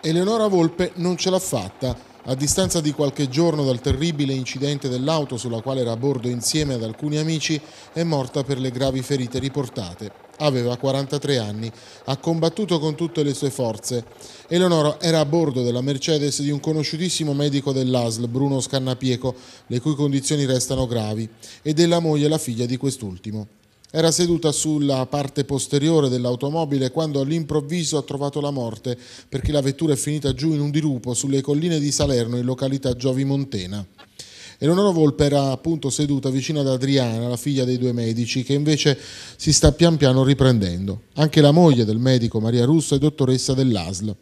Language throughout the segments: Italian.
Eleonora Volpe non ce l'ha fatta. A distanza di qualche giorno dal terribile incidente dell'auto sulla quale era a bordo insieme ad alcuni amici, è morta per le gravi ferite riportate. Aveva 43 anni, ha combattuto con tutte le sue forze. Eleonora era a bordo della Mercedes di un conosciutissimo medico dell'ASL, Bruno Scannapieco, le cui condizioni restano gravi, e della moglie e la figlia di quest'ultimo. Era seduta sulla parte posteriore dell'automobile quando all'improvviso ha trovato la morte perché la vettura è finita giù in un dirupo sulle colline di Salerno in località Giovi Montena. Eleonora Volpe era appunto seduta vicino ad Adriana, la figlia dei due medici, che invece si sta pian piano riprendendo. Anche la moglie del medico Maria Russo è dottoressa dell'ASL.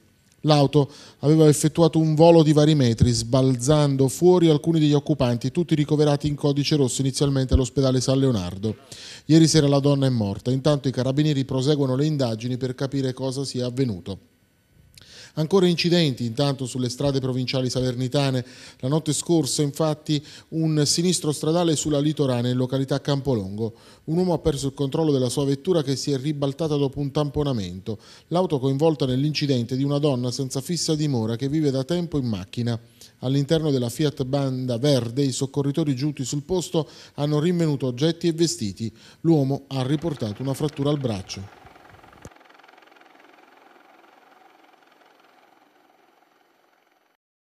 L'auto aveva effettuato un volo di vari metri, sbalzando fuori alcuni degli occupanti, tutti ricoverati in codice rosso inizialmente all'ospedale San Leonardo. Ieri sera la donna è morta. Intanto i carabinieri proseguono le indagini per capire cosa sia avvenuto. Ancora incidenti intanto sulle strade provinciali salernitane. La notte scorsa infatti un sinistro stradale sulla litorane in località Campolongo. Un uomo ha perso il controllo della sua vettura che si è ribaltata dopo un tamponamento. L'auto coinvolta nell'incidente di una donna senza fissa dimora che vive da tempo in macchina. All'interno della Fiat Banda Verde i soccorritori giunti sul posto hanno rinvenuto oggetti e vestiti. L'uomo ha riportato una frattura al braccio.